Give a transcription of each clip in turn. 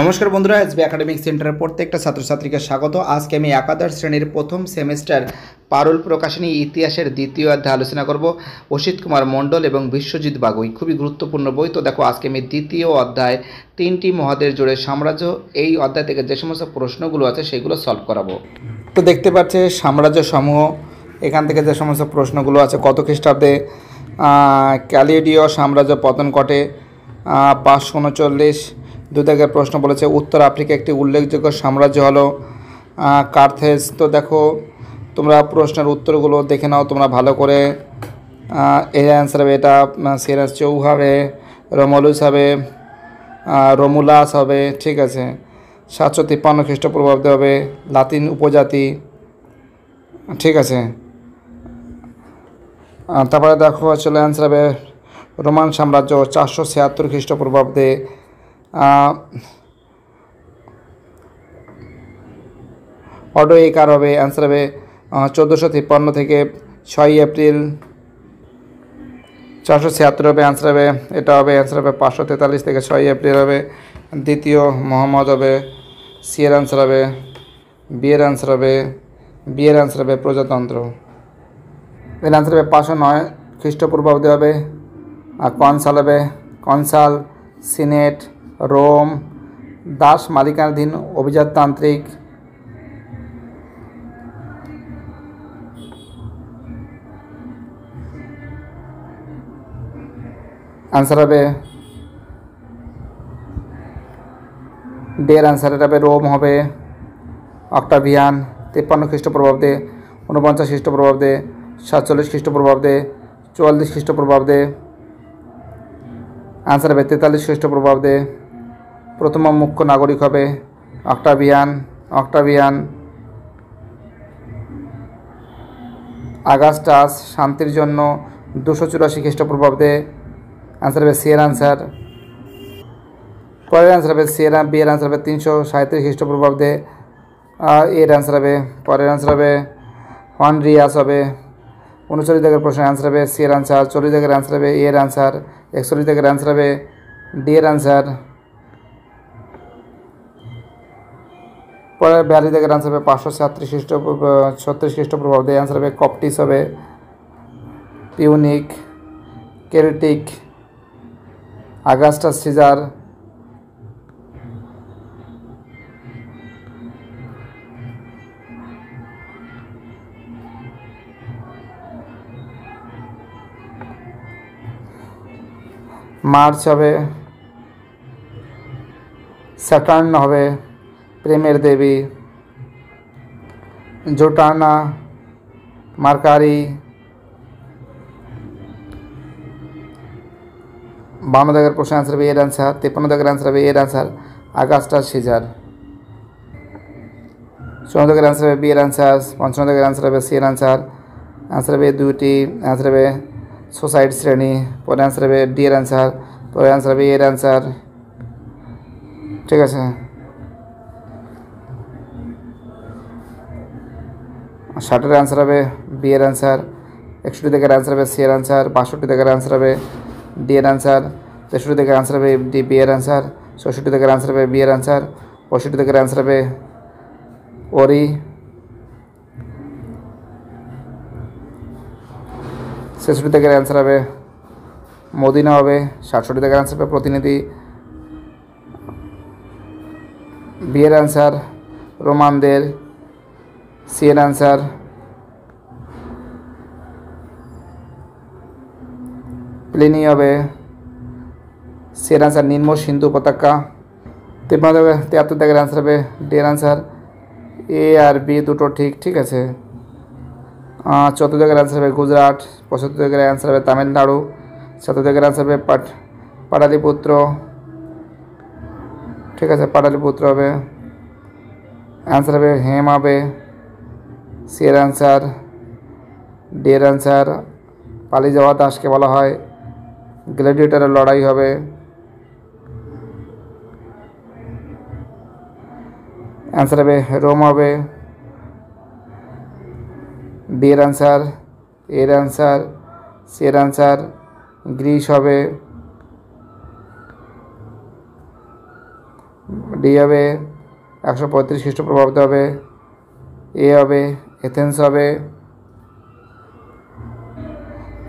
নমস্কার বন্ধুরা SB academic সেন্টারের প্রত্যেকটা ছাত্রছাত্রীকে স্বাগত আজকে আমি একাদশ শ্রেণীর প্রথম সেমিস্টার পারুল প্রকাশনী ইতিহাসের দ্বিতীয় অধ্যায় আলোচনা করব অসিত কুমার মণ্ডল এবং বিশ্বজিৎ বাগুই খুবই গুরুত্বপূর্ণ বই তো দেখো আজকে আমি দ্বিতীয় অধ্যায় তিনটি মহাদের জুড়ে সাম্রাজ্য এই অধ্যায় থেকে যে সমস্ত প্রশ্নগুলো আছে সেগুলো সলভ করাবো তো দেখতে পাচ্ছে সাম্রাজ্য সমূহ এখান থেকে যে সমস্ত প্রশ্নগুলো আছে কত খ্রিস্টাব্দে ক্যালিডিও সাম্রাজ্য পতন ঘটে পাঁচশো উনচল্লিশ দু দাগের প্রশ্ন বলেছে উত্তর আফ্রিকা একটি উল্লেখযোগ্য সাম্রাজ্য হলো কার্থেজ তো দেখো তোমরা প্রশ্নের উত্তরগুলো দেখে নাও তোমরা ভালো করে এর অ্যান্সার হবে এটা সিরাজ চৌ হবে রমলুস হবে রমুলাস হবে ঠিক আছে সাতশো তিপ্পান্ন খ্রিস্টপূর্বাব্দে হবে লাতিন উপজাতি ঠিক আছে তারপরে দেখো চলে অ্যান্সার হবে রোমান সাম্রাজ্য চারশো ছিয়াত্তর খ্রিস্টপূর্বাব্দে অটো এ কার হবে অ্যান্সার হবে চোদ্দোশো তিপ্পান্ন থেকে ছয়ই এপ্রিল চারশো ছিয়াত্তর হবে অ্যান্সার হবে এটা হবে অ্যান্সার হবে পাঁচশো তেতাল্লিশ থেকে ছয়ই এপ্রিল হবে দ্বিতীয় মোহাম্মদ হবে সি এর অ্যান্সার হবে বি এর অ্যান্সার হবে বি অ্যান্সার হবে প্রজাতন্ত্র এর অ্যান্সার হবে পাঁচশো নয় খ্রিস্টপূর্বাব্দে হবে আর কনসাল হবে কনসাল সিনেট রোম দাস মালিকানাধীন অভিজাততান্ত্রিক আনসার হবে ডের আনসার হবে রোম হবে অক্টাভিয়ান তেপ্পান্ন খ্রিস্টপূর্বাব্দে উনপঞ্চাশ খ্রিস্টপূর্বাব্দে সাতচল্লিশ খ্রিস্টপূর্বাব্দে চুয়াল্লিশ খ্রিস্টপূর্বাব্দে আনসার হবে তেতাল্লিশ খ্রিস্টপূর্বাব্দে প্রথম মুখ্য নাগরিক হবে অক্টাভিয়ান অক্টাভিয়ান আগাস্টাস শান্তির জন্য দুশো চুরাশি খ্রিস্টপূর্বাব্দে অ্যান্সার হবে সিয়ের অ্যান্সার পরের অ্যান্সার হবে সিয়ের বিয়ের অ্যান্সার হবে তিনশো সাঁত্রিশ খ্রিস্টপূর্বাব্দে এর অ্যান্সার হবে পরের অ্যান্সার হবে হন রিয়াস হবে উনচল্লিশ দাগের প্রশ্নের অ্যান্সার হবে সি এর অ্যান্সার চল্লিশ দাগের অ্যান্সার হবে এর অ্যান্সার একচল্লিশ দাগের অ্যান্সার হবে ডি এর অ্যান্সার পরে বিয়াল্লিশ দাগের অ্যান্সার হবে পাঁচশো ছাত্রিশ খ্রিস্ট ছত্রিশ খ্রিস্টপূর্বাব্দে অ্যান্সার হবে কপটিস হবে পিউনিক কেরটিক আগাস্টা সিজার মার্চ হবে স্যাটার্ন হবে प्रेमेर देवी जोटाना मारकारी बावन दागर प्रश्न आंसर भी एड आंसर तिपन दगर आंसर भी एड आंसर आगास्टा सीजर चौदह दगर आंसर बी एर आंसर पंचम दगर आंसर भी सी एर आंसर आंसर भी दुटी आंसर भी सोसाइड श्रेणी पर आंसर भी डी एर आंसर पर आंसर भी एर आंसर ठीक है ষাটের অ্যান্সার হবে বি এর অ্যান্সার একষট্টি থেকে অ্যান্সার হবে সি এর অ্যান্সার বাষট্টি থেকে অ্যান্সার হবে ডি এর অ্যান্সার তেষট্টি থেকে অ্যান্সার হবে ডি বি এর অ্যান্সার চৌষট্টি থেকে অ্যান্সার হবে বি এর অ্যান্সার পঁয়ষট্টি থেকে অ্যান্সার হবে ওরি ছেষট্টি থেকে অ্যান্সার হবে মদিনা হবে সাতষট্টি থেকে অ্যান্সার হবে প্রতিনিধি বিয়ের অ্যান্সার রোমানদের সি এর আনসার প্লিনি হবে সি এর আনসার নিম্ন সিন্ধু পতাকা তিপ্পান্ন থেকে তিয়াত্তর থেকে আনসার হবে ডি এর আনসার এ আর বি দুটো ঠিক ঠিক আছে চতুর্থ থেকে আনসার হবে গুজরাট পঁচাত্তর থেকে আনসার হবে তামিলনাড়ু সাত থেকে আনসার হবে পাট পাটালিপুত্র ঠিক আছে পাটালিপুত্র হবে অ্যান্সার হবে হেম হবে সের অ্যান্সার ডের অ্যান্সার পালিয়ে যাওয়া দাসকে বলা হয় গ্ল্যাডিয়েটারের লড়াই হবে অ্যান্সার হবে রোম হবে ডের অ্যান্সার এর অ্যান্সার সের অ্যান্সার গ্রিস হবে ডি হবে একশো পঁয়ত্রিশ খ্রিস্ট প্রভাবিত হবে এ হবে এথেন্স হবে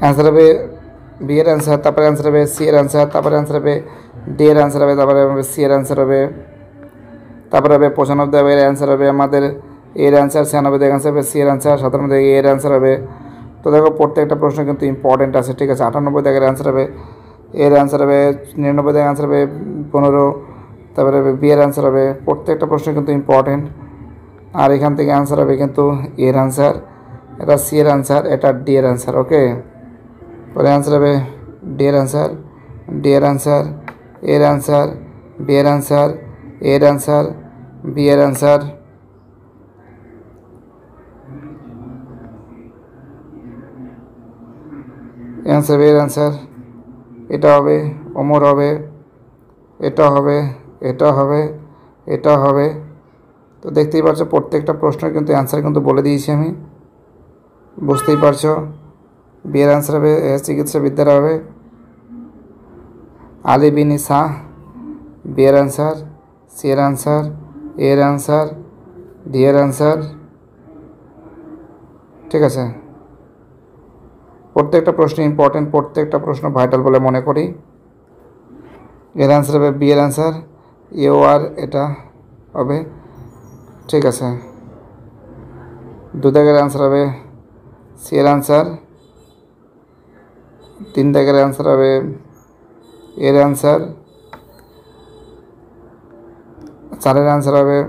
অ্যান্সার হবে বি এর অ্যান্সার তারপরে অ্যান্সার হবে সি এর অ্যান্সার তারপরে অ্যান্সার হবে ডি এর অ্যান্সার হবে তারপরে হবে সি এর অ্যান্সার হবে তারপরে হবে পঁচানব্বই এর অ্যান্সার হবে আমাদের এর অ্যান্সার ছিয়ানব্বই অ্যান্সার হবে সি এর অ্যান্সার সাতানব্বই এর অ্যান্সার হবে তো দেখো প্রত্যেকটা প্রশ্ন কিন্তু ইম্পর্টেন্ট আছে ঠিক আছে আটানব্বই দাগের অ্যান্সার হবে এর অ্যান্সার হবে নিরানব্বই দাগের অ্যান্সার হবে পনেরো তারপরে হবে বি এর অ্যান্সার হবে প্রত্যেকটা প্রশ্ন কিন্তু ইম্পর্টেন্ট আর এখান থেকে আনসার হবে কিন্তু এর আনসার এটা সি এর আনসার এটা ডি এর আনসার ওকে পরে আনসার হবে ডি এর আনসার ডি এর আনসার এর আনসার বি এর আনসার এর আনসার বি এর আনসার অ্যান্সার এর অ্যান্সার এটা হবে অমর হবে এটা হবে এটা হবে এটা হবে তো দেখতেই পারছো প্রত্যেকটা প্রশ্নের কিন্তু অ্যান্সার কিন্তু বলে দিয়েছি আমি বুঝতেই পারছো বিয়ের অ্যান্সার হবে চিকিৎসা বিদ্যার হবে আলি বিন শাহ বিয়ের অ্যান্সার সিয়ের অ্যান্সার এর অ্যান্সার ডিয়ের অ্যান্সার ঠিক আছে প্রত্যেকটা প্রশ্ন ইম্পর্টেন্ট প্রত্যেকটা প্রশ্ন ভাইটাল বলে মনে করি এর অ্যান্সার হবে বিয়ের অ্যান্সার ইউ আর এটা হবে ঠিক আছে দু দাগের অ্যান্সার হবে সি এর অ্যান্সার তিন দাগের অ্যান্সার হবে এর অ্যান্সার চারের অ্যান্সার হবে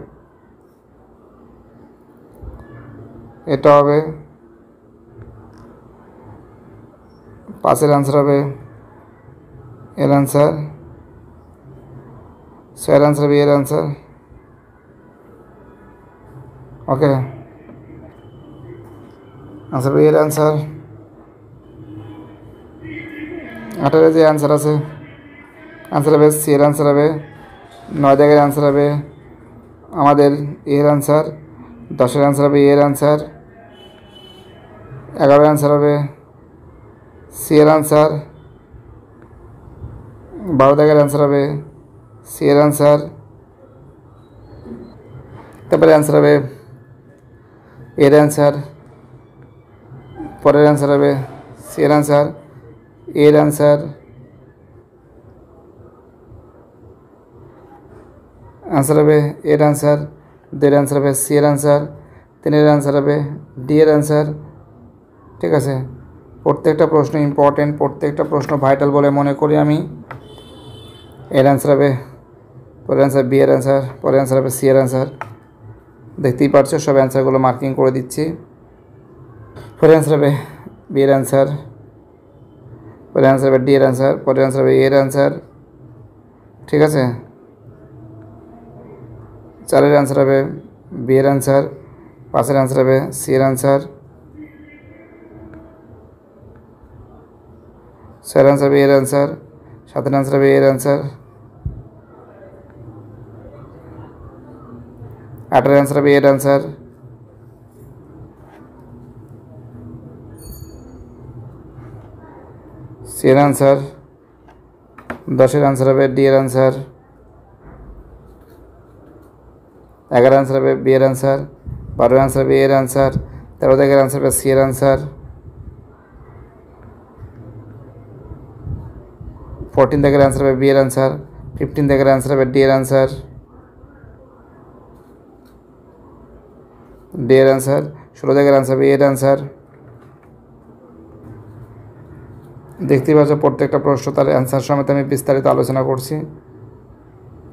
এটা হবে পাঁচের অ্যান্সার হবে এর অ্যান্সার ছয়ের অ্যান্সার হবে এর অ্যান্সার ओके আচ্ছা রিয়েল অ্যান্সার আঠারো যে অ্যান্সার আছে অ্যান্সার হবে সি এর অ্যান্সার হবে নয় জায়গার অ্যান্সার হবে আমাদের এর অ্যান্সার দশের অ্যান্সার হবে এর অ্যান্সার এগারো অ্যান্সার হবে সি এর অ্যান্সার বারো জায়গার অ্যান্সার হবে সি এর অ্যান্সার তারপরে অ্যান্সার হবে এর অ্যান্সার পরের অ্যান্সার হবে এর অ্যান্সার এর অ্যান্সার অ্যান্সার হবে এর অ্যান্সার দের অ্যান্সার হবে সি এর অ্যান্সার তিনের অ্যান্সার হবে ডি এর অ্যান্সার ঠিক আছে প্রত্যেকটা প্রশ্ন ইম্পর্টেন্ট প্রত্যেকটা প্রশ্ন ভাইটাল বলে মনে করি আমি এর অ্যান্সার হবে পরের অ্যান্সার বি এর অ্যান্সার পরের অ্যান্সার হবে সি এর অ্যান্সার দেখতেই পারছো সব অ্যান্সারগুলো মার্কিং করে দিচ্ছি পরে অ্যান্সার হবে বি এর অ্যান্সার পরে অ্যান্সার হবে ডি এর অ্যান্সার পরে অ্যান্সার হবে এর অ্যান্সার ঠিক আছে চারের অ্যান্সার হবে বি এর অ্যান্সার পাঁচের অ্যান্সার হবে সি এর অ্যান্সার ছয়ের অ্যান্সার হবে এর অ্যান্সার সাতের অ্যান্সার হবে এর অ্যান্সার आटर आंसर अब एट आंसर सर आंसर दस आंसर अब डी आंसर एगार आंसर अब बी आंसर बारो आंसर अब एर आंसर तर एगार आंसर अब सी आंसर फोर्टीन दर आंसर अब बी आंसर फिफ्टीन दर आंसर अब डी आंसर ডি এর অ্যান্সার ষোলো জায়গার অ্যান্সার হবে এর অ্যান্সার দেখতেই পাচ্ছ প্রত্যেকটা প্রশ্ন তার অ্যান্সার সমেত আমি বিস্তারিত আলোচনা করছি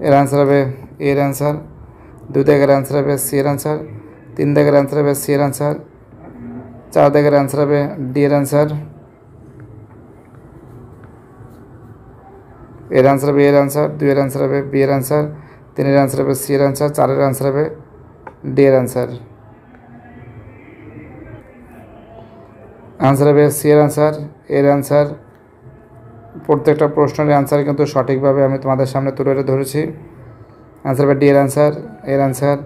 এর অ্যান্সার হবে এর অ্যান্সার দুই দাগের অ্যান্সার হবে সি এর অ্যান্সার তিন দাগের অ্যান্সার হবে সি এর অ্যান্সার চার দাগের অ্যান্সার হবে ডি এর অ্যান্সার এর অ্যান্সার হবে এর অ্যান্সার দুইয়ের অ্যান্সার হবে বি এর অ্যান্সার তিনের অ্যান্সার হবে সি এর অ্যান্সার চারের অ্যান্সার হবে ডি এর অ্যান্সার আনসার হবে সি এর আনসার এর আনসার প্রত্যেকটা প্রশ্নের আনসার কিন্তু সঠিকভাবে আমি তোমাদের সামনে তুলে ধরেছি আনসার হবে ডি আনসার এর আনসার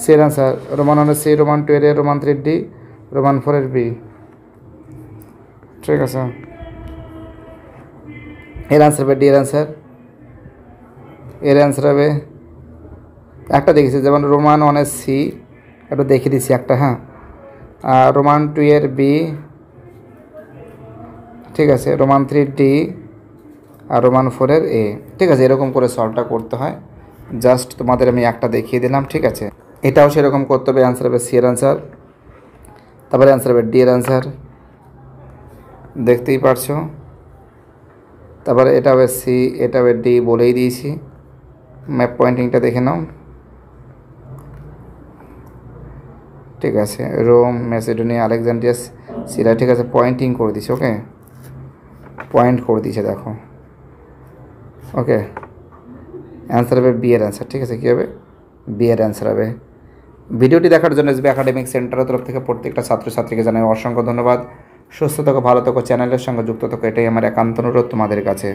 সি এর আনসার রোমান ওয়ানের সি রোমান টু এর রোমান থ্রির ডি রোমান ফোরের বি ঠিক আছে এর আনসার হবে ডি এর আনসার এর আনসার হবে একটা দেখেছি যেমন রোমান ওয়ানের সি একটা দেখিয়ে দিচ্ছি একটা হ্যাঁ রোমান টু এর বি ঠিক আছে রোমান থ্রি ডি আর রোমান ফোরের এ ঠিক আছে এরকম করে সলভটা করতে হয় জাস্ট তোমাদের আমি একটা দেখিয়ে দিলাম ঠিক আছে এটাও সেরকম করতে হবে অ্যান্সার হবে সি এর অ্যান্সার তারপরে অ্যান্সার হবে ডি এর অ্যান্সার দেখতেই পারছো তারপরে এটা হবে সি এটা হবে ডি বলেই দিয়েছি ম্যাপ পয়েন্টিংটা দেখে নাও ঠিক আছে রোম মেসিডোনিয়া আলেকজান্ড্রিয়া সিরা ঠিক আছে পয়েন্টিং করে দিছে ওকে পয়েন্ট করে দিছে দেখো ওকে অ্যান্সার হবে বিয়ের অ্যান্সার ঠিক আছে কী হবে বিয়ের অ্যান্সার হবে ভিডিওটি দেখার জন্য এসবি একাডেমিক সেন্টারের তরফ থেকে প্রত্যেকটা ছাত্রছাত্রীকে জানাই অসংখ্য ধন্যবাদ সুস্থ থাকো ভালো থাকো চ্যানেলের সঙ্গে যুক্ত থাকো এটাই আমার একান্ত অনুরোধ তোমাদের কাছে